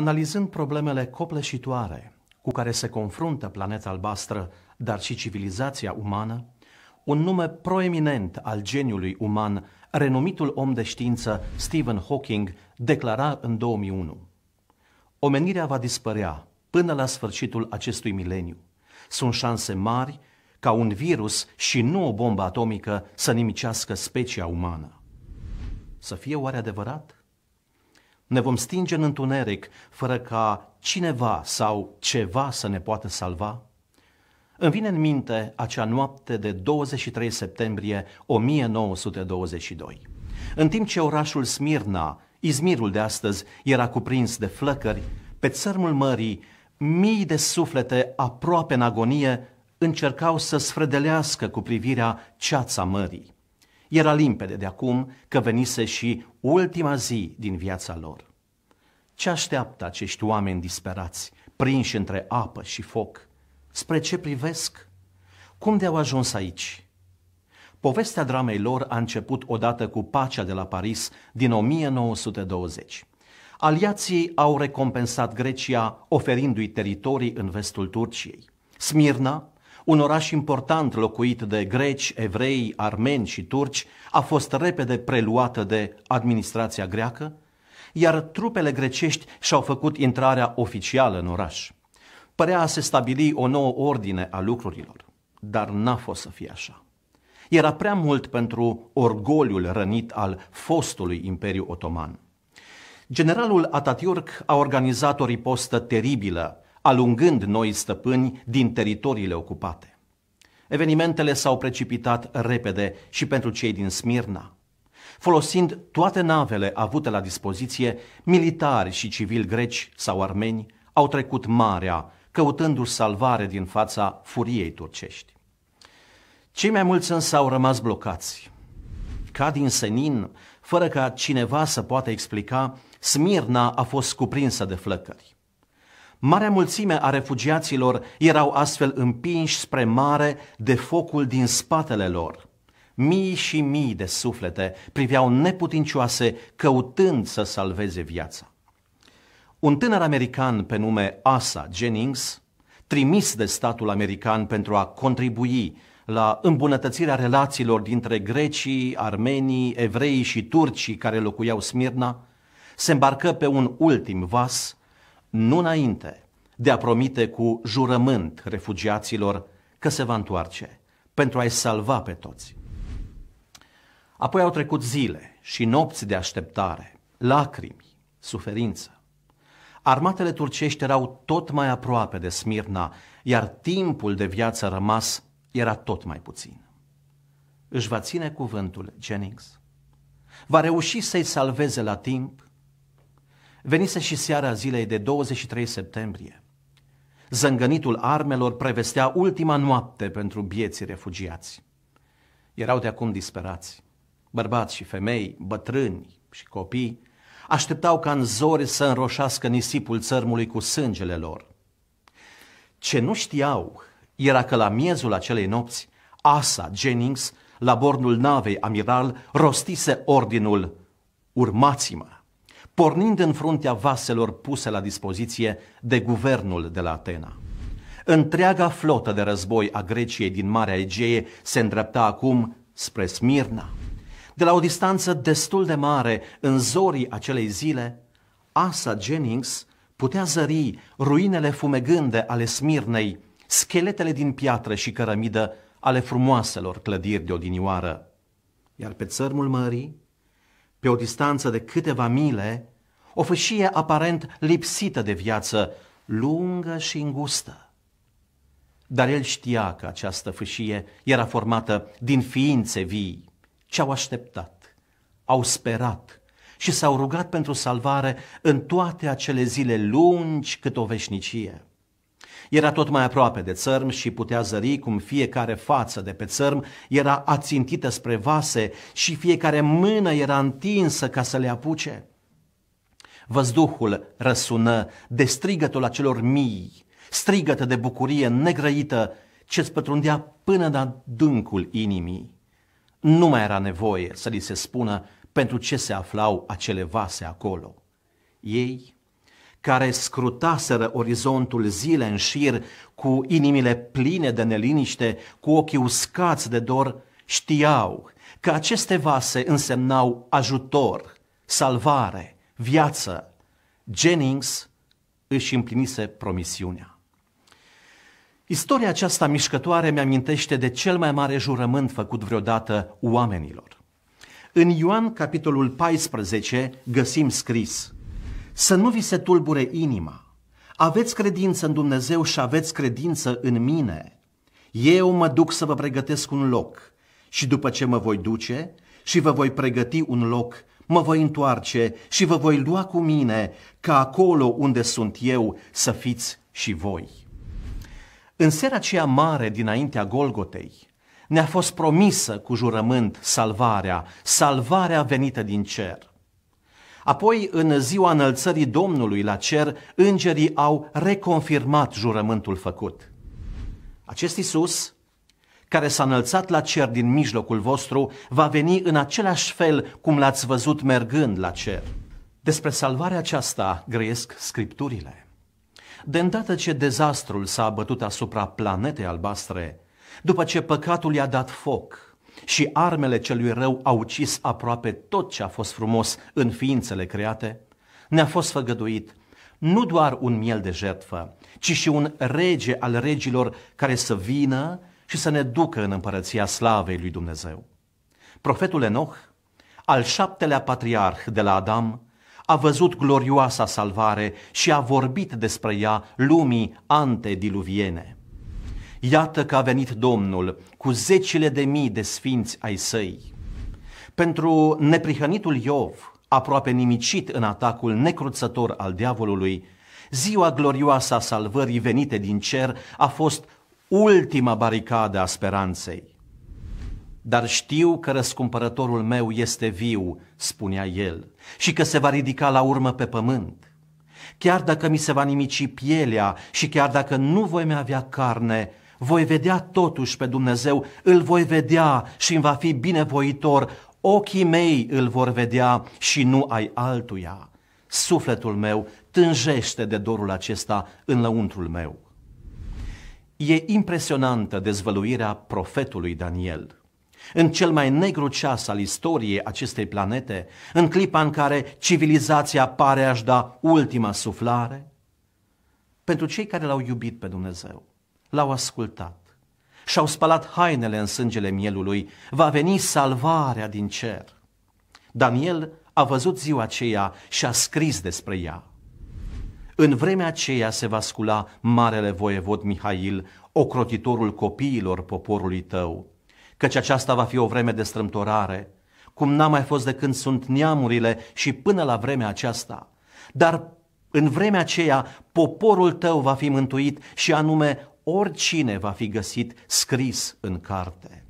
Analizând problemele copleșitoare cu care se confruntă planeta albastră, dar și civilizația umană, un nume proeminent al geniului uman, renumitul om de știință Stephen Hawking, declara în 2001 Omenirea va dispărea până la sfârșitul acestui mileniu. Sunt șanse mari ca un virus și nu o bombă atomică să nimicească specia umană. Să fie oare adevărat? Ne vom stinge în întuneric fără ca cineva sau ceva să ne poată salva? Îmi vine în minte acea noapte de 23 septembrie 1922. În timp ce orașul Smirna, Izmirul de astăzi, era cuprins de flăcări, pe țărmul mării, mii de suflete aproape în agonie încercau să sfredelească cu privirea ceața mării. Era limpede de acum că venise și ultima zi din viața lor. Ce așteaptă acești oameni disperați, prinși între apă și foc? Spre ce privesc? Cum de-au ajuns aici? Povestea dramei lor a început odată cu pacea de la Paris din 1920. Aliații au recompensat Grecia oferindu-i teritorii în vestul Turciei. Smirna, un oraș important locuit de greci, evrei, armeni și turci, a fost repede preluată de administrația greacă, iar trupele grecești și-au făcut intrarea oficială în oraș. Părea a se stabili o nouă ordine a lucrurilor, dar n-a fost să fie așa. Era prea mult pentru orgoliul rănit al fostului Imperiu Otoman. Generalul Atatürk a organizat o ripostă teribilă alungând noi stăpâni din teritoriile ocupate. Evenimentele s-au precipitat repede și pentru cei din Smirna. Folosind toate navele avute la dispoziție, militari și civili greci sau armeni au trecut marea, căutându-și salvare din fața furiei turcești. Cei mai mulți însă au rămas blocați. Ca din senin, fără ca cineva să poată explica, Smirna a fost cuprinsă de flăcări. Marea mulțime a refugiaților erau astfel împinși spre mare de focul din spatele lor. Mii și mii de suflete priveau neputincioase căutând să salveze viața. Un tânăr american pe nume Asa Jennings, trimis de statul american pentru a contribui la îmbunătățirea relațiilor dintre grecii, armenii, evreii și turcii care locuiau Smirna, se îmbarcă pe un ultim vas nu înainte de a promite cu jurământ refugiaților că se va întoarce pentru a-i salva pe toți. Apoi au trecut zile și nopți de așteptare, lacrimi, suferință. Armatele turcești erau tot mai aproape de Smirna, iar timpul de viață rămas era tot mai puțin. Își va ține cuvântul Jennings. Va reuși să-i salveze la timp Venise și seara zilei de 23 septembrie. Zângănitul armelor prevestea ultima noapte pentru bieții refugiați. Erau de acum disperați. Bărbați și femei, bătrâni și copii așteptau ca în zori să înroșească nisipul țărmului cu sângele lor. Ce nu știau era că la miezul acelei nopți, Asa Jennings, la bornul navei amiral, rostise ordinul Urmați-mă! pornind în fruntea vaselor puse la dispoziție de guvernul de la Atena. Întreaga flotă de război a Greciei din Marea Egee se îndrepta acum spre Smirna. De la o distanță destul de mare, în zorii acelei zile, Asa Jennings putea zări ruinele fumegânde ale Smirnei, scheletele din piatră și cărămidă ale frumoaselor clădiri de odinioară. Iar pe țărmul mării, pe o distanță de câteva mile, o fâșie aparent lipsită de viață, lungă și îngustă. Dar el știa că această fâșie era formată din ființe vii, ce au așteptat, au sperat și s-au rugat pentru salvare în toate acele zile lungi cât o veșnicie. Era tot mai aproape de țărm și putea zări cum fiecare față de pe țărm era ațintită spre vase și fiecare mână era întinsă ca să le apuce. Văzduhul răsună de strigătul acelor mii, strigătă de bucurie negrăită ce îți pătrundea până la dâncul inimii. Nu mai era nevoie să li se spună pentru ce se aflau acele vase acolo. Ei care scrutaseră orizontul zile în șir cu inimile pline de neliniște, cu ochii uscați de dor, știau că aceste vase însemnau ajutor, salvare, viață. Jennings își împlinise promisiunea. Istoria aceasta mișcătoare mi-amintește de cel mai mare jurământ făcut vreodată oamenilor. În Ioan, capitolul 14, găsim scris – să nu vi se tulbure inima. Aveți credință în Dumnezeu și aveți credință în mine. Eu mă duc să vă pregătesc un loc și după ce mă voi duce și vă voi pregăti un loc, mă voi întoarce și vă voi lua cu mine, ca acolo unde sunt eu să fiți și voi. În seara aceea mare dinaintea Golgotei, ne-a fost promisă cu jurământ salvarea, salvarea venită din cer. Apoi, în ziua înălțării Domnului la cer, îngerii au reconfirmat jurământul făcut. Acest Isus, care s-a înălțat la cer din mijlocul vostru, va veni în același fel cum l-ați văzut mergând la cer. Despre salvarea aceasta grăiesc scripturile. De îndată ce dezastrul s-a abătut asupra planetei albastre, după ce păcatul i-a dat foc, și armele celui rău au ucis aproape tot ce a fost frumos în ființele create, ne-a fost făgăduit nu doar un miel de jertfă, ci și un rege al regilor care să vină și să ne ducă în împărăția slavei lui Dumnezeu. Profetul Enoch, al șaptelea patriarh de la Adam, a văzut glorioasa salvare și a vorbit despre ea lumii antediluviene. Iată că a venit Domnul cu zecile de mii de sfinți ai săi. Pentru neprihănitul Iov, aproape nimicit în atacul necruțător al diavolului, ziua glorioasă a salvării venite din cer a fost ultima baricadă a speranței. Dar știu că răscumpărătorul meu este viu, spunea el, și că se va ridica la urmă pe pământ. Chiar dacă mi se va nimici pielea și chiar dacă nu voi mai avea carne, voi vedea totuși pe Dumnezeu, îl voi vedea și îmi va fi binevoitor, ochii mei îl vor vedea și nu ai altuia. Sufletul meu tânjește de dorul acesta în lăuntrul meu. E impresionantă dezvăluirea profetului Daniel. În cel mai negru ceas al istoriei acestei planete, în clipa în care civilizația pare a-și da ultima suflare, pentru cei care l-au iubit pe Dumnezeu, l-au ascultat și-au spălat hainele în sângele mielului, va veni salvarea din cer. Daniel a văzut ziua aceea și a scris despre ea. În vremea aceea se va scula marele voievod Mihail, ocrotitorul copiilor poporului tău, căci aceasta va fi o vreme de strâmtorare, cum n-a mai fost de când sunt neamurile și până la vremea aceasta. Dar în vremea aceea poporul tău va fi mântuit și anume oricine va fi găsit scris în carte.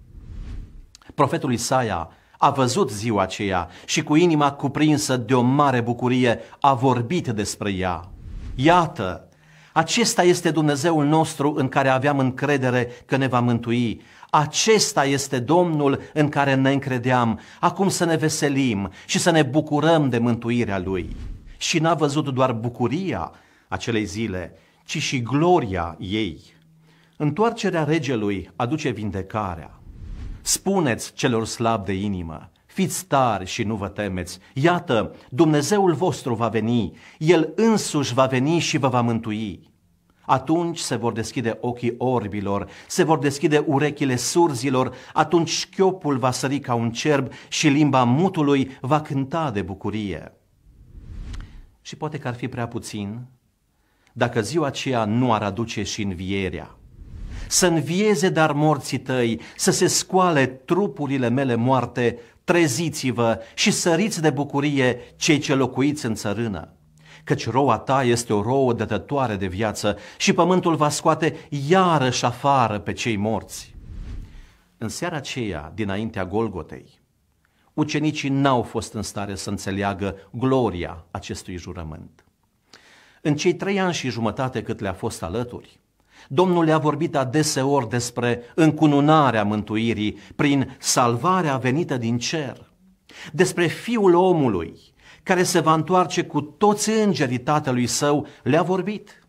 Profetul Isaia a văzut ziua aceea și cu inima cuprinsă de o mare bucurie a vorbit despre ea. Iată, acesta este Dumnezeul nostru în care aveam încredere că ne va mântui. Acesta este Domnul în care ne încredeam. Acum să ne veselim și să ne bucurăm de mântuirea Lui. Și n-a văzut doar bucuria acelei zile, ci și gloria ei. Întoarcerea regelui aduce vindecarea. Spuneți celor slabi de inimă, fiți tari și nu vă temeți. Iată, Dumnezeul vostru va veni, El însuși va veni și vă va mântui. Atunci se vor deschide ochii orbilor, se vor deschide urechile surzilor, atunci șchiopul va sări ca un cerb și limba mutului va cânta de bucurie. Și poate că ar fi prea puțin dacă ziua aceea nu ar aduce și învierea să învieze dar morții tăi, să se scoale trupurile mele moarte, treziți-vă și săriți de bucurie cei ce locuiți în țărână. Căci roa ta este o rouă dătătoare de viață și pământul va scoate iarăși afară pe cei morți. În seara aceea, dinaintea Golgotei, ucenicii n-au fost în stare să înțeleagă gloria acestui jurământ. În cei trei ani și jumătate cât le-a fost alături, Domnul le-a vorbit adeseori despre încununarea mântuirii prin salvarea venită din cer, despre Fiul omului care se va întoarce cu toți îngerii tatălui său, le-a vorbit.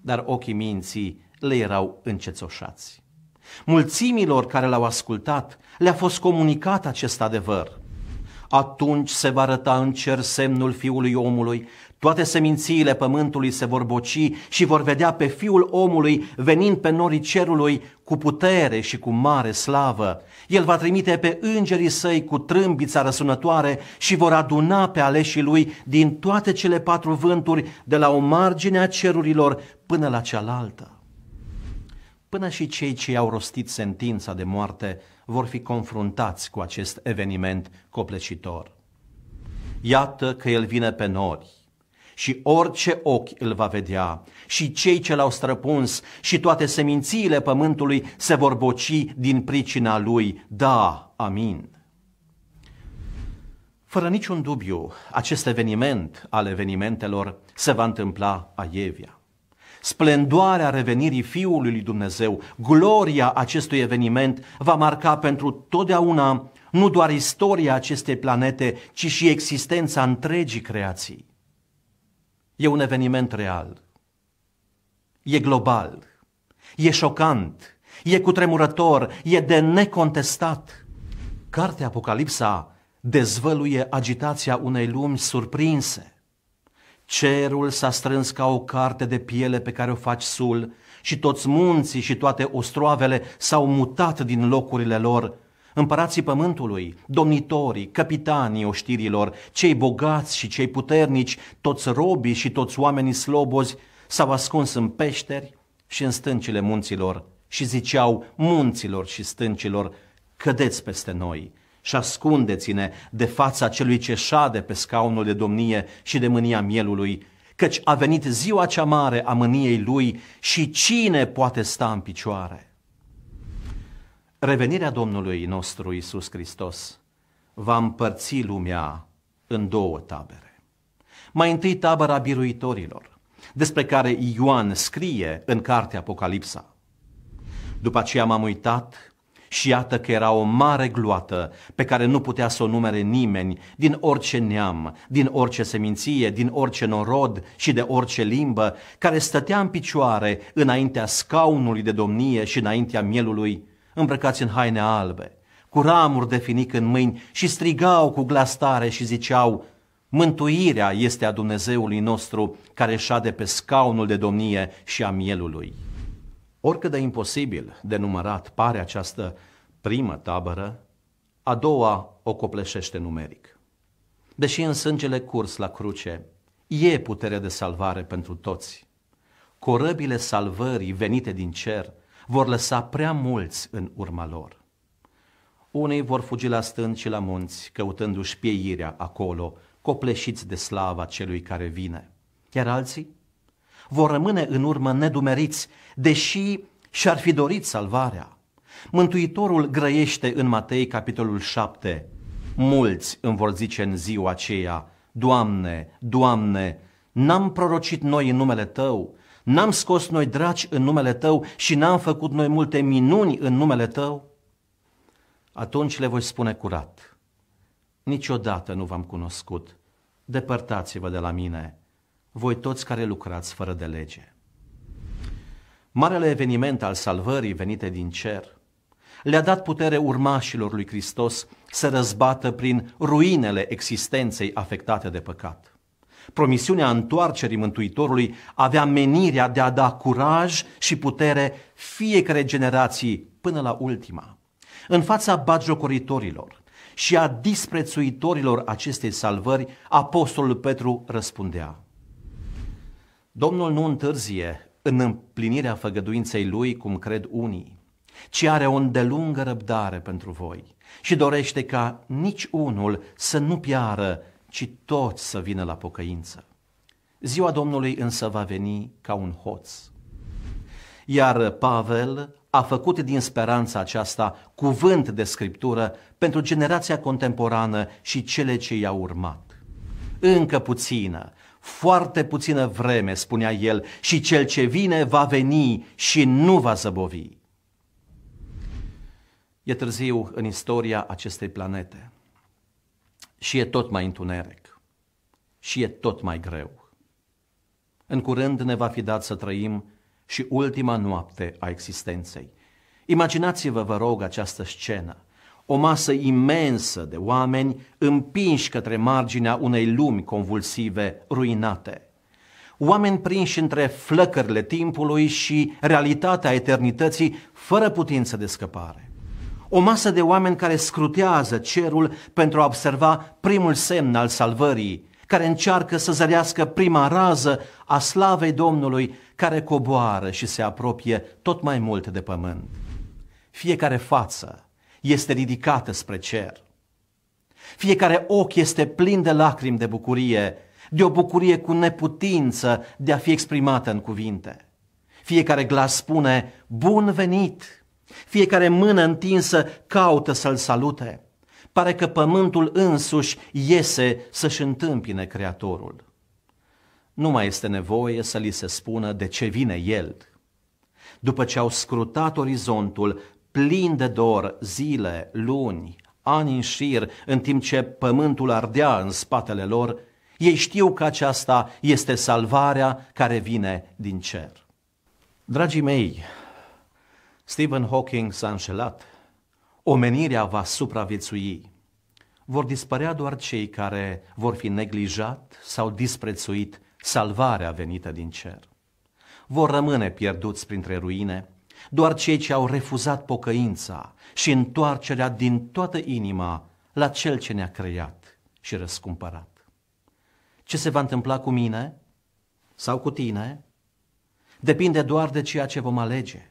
Dar ochii minții le erau încețoșați. Mulțimilor care l-au ascultat le-a fost comunicat acest adevăr. Atunci se va arăta în cer semnul fiului omului, toate semințiile pământului se vor boci și vor vedea pe fiul omului venind pe norii cerului cu putere și cu mare slavă. El va trimite pe îngerii săi cu trâmbița răsunătoare și vor aduna pe aleșii lui din toate cele patru vânturi, de la o margine a cerurilor până la cealaltă. Până și cei ce i-au rostit sentința de moarte vor fi confruntați cu acest eveniment copleșitor. Iată că el vine pe nori și orice ochi îl va vedea și cei ce l-au străpuns și toate semințiile pământului se vor boci din pricina lui. Da, amin. Fără niciun dubiu, acest eveniment al evenimentelor se va întâmpla a Evia. Splendoarea revenirii Fiului lui Dumnezeu, gloria acestui eveniment va marca pentru totdeauna nu doar istoria acestei planete, ci și existența întregii creații. E un eveniment real. E global. E șocant. E cutremurător. E de necontestat. Cartea Apocalipsa dezvăluie agitația unei lumi surprinse. Cerul s-a strâns ca o carte de piele pe care o faci sul și toți munții și toate ostroavele s-au mutat din locurile lor Împărații pământului, domnitorii, capitanii oștirilor, cei bogați și cei puternici, toți robii și toți oamenii slobozi s-au ascuns în peșteri și în stâncile munților și ziceau munților și stâncilor, cădeți peste noi și ascundeți-ne de fața celui ce șade pe scaunul de domnie și de mânia mielului, căci a venit ziua cea mare a mâniei lui și cine poate sta în picioare? Revenirea Domnului nostru Isus Hristos va împărți lumea în două tabere. Mai întâi tabăra biruitorilor, despre care Ioan scrie în cartea Apocalipsa. După aceea m-am uitat și iată că era o mare gloată pe care nu putea să o numere nimeni, din orice neam, din orice seminție, din orice norod și de orice limbă, care stătea în picioare înaintea scaunului de domnie și înaintea mielului îmbrăcați în haine albe, cu ramuri de finic în mâini și strigau cu glas tare și ziceau, Mântuirea este a Dumnezeului nostru care șade pe scaunul de domnie și a mielului. Oricât de imposibil de numărat pare această primă tabără, a doua o copleșește numeric. Deși în sângele curs la cruce e puterea de salvare pentru toți, corăbile salvării venite din cer – vor lăsa prea mulți în urma lor. Unii vor fugi la stânci și la munți, căutându-și pieirea acolo, copleșiți de slava celui care vine. Iar alții vor rămâne în urmă nedumeriți, deși și-ar fi dorit salvarea. Mântuitorul grăiește în Matei, capitolul 7. Mulți îmi vor zice în ziua aceea, Doamne, Doamne, n-am prorocit noi în numele Tău N-am scos noi draci în numele tău și n-am făcut noi multe minuni în numele tău? Atunci le voi spune curat. Niciodată nu v-am cunoscut. Depărtați-vă de la mine, voi toți care lucrați fără de lege. Marele eveniment al salvării venite din cer le-a dat putere urmașilor lui Hristos să răzbată prin ruinele existenței afectate de păcat. Promisiunea întoarcerii Mântuitorului avea menirea de a da curaj și putere fiecare generații până la ultima. În fața bagiocoritorilor și a disprețuitorilor acestei salvări, Apostolul Petru răspundea. Domnul nu întârzie în împlinirea făgăduinței lui, cum cred unii, ci are o îndelungă răbdare pentru voi și dorește ca nici unul să nu piară, ci toți să vină la pocăință. Ziua Domnului însă va veni ca un hoț. Iar Pavel a făcut din speranța aceasta cuvânt de scriptură pentru generația contemporană și cele ce i-au urmat. Încă puțină, foarte puțină vreme, spunea el, și cel ce vine va veni și nu va zăbovi. E târziu în istoria acestei planete și e tot mai întuneric și e tot mai greu. În curând ne va fi dat să trăim și ultima noapte a existenței. Imaginați-vă, vă rog, această scenă. O masă imensă de oameni împinși către marginea unei lumi convulsive ruinate. Oameni prinși între flăcările timpului și realitatea eternității fără putință de scăpare o masă de oameni care scrutează cerul pentru a observa primul semn al salvării, care încearcă să zărească prima rază a slavei Domnului care coboară și se apropie tot mai mult de pământ. Fiecare față este ridicată spre cer. Fiecare ochi este plin de lacrimi de bucurie, de o bucurie cu neputință de a fi exprimată în cuvinte. Fiecare glas spune, bun venit! Fiecare mână întinsă caută să-l salute. Pare că pământul însuși iese să-și întâmpine Creatorul. Nu mai este nevoie să li se spună de ce vine El. După ce au scrutat orizontul plin de dor zile, luni, ani în șir, în timp ce pământul ardea în spatele lor, ei știu că aceasta este salvarea care vine din cer. Dragii mei, Stephen Hawking s-a înșelat. Omenirea va supraviețui. Vor dispărea doar cei care vor fi neglijat sau disprețuit salvarea venită din cer. Vor rămâne pierduți printre ruine doar cei ce au refuzat pocăința și întoarcerea din toată inima la Cel ce ne-a creat și răscumpărat. Ce se va întâmpla cu mine sau cu tine depinde doar de ceea ce vom alege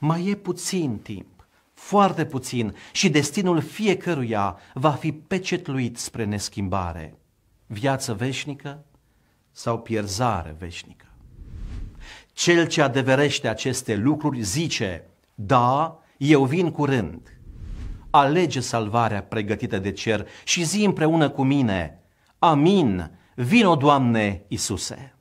mai e puțin timp, foarte puțin, și destinul fiecăruia va fi pecetluit spre neschimbare, viață veșnică sau pierzare veșnică. Cel ce adeverește aceste lucruri zice, da, eu vin curând. Alege salvarea pregătită de cer și zi împreună cu mine, amin, vino Doamne Isuse.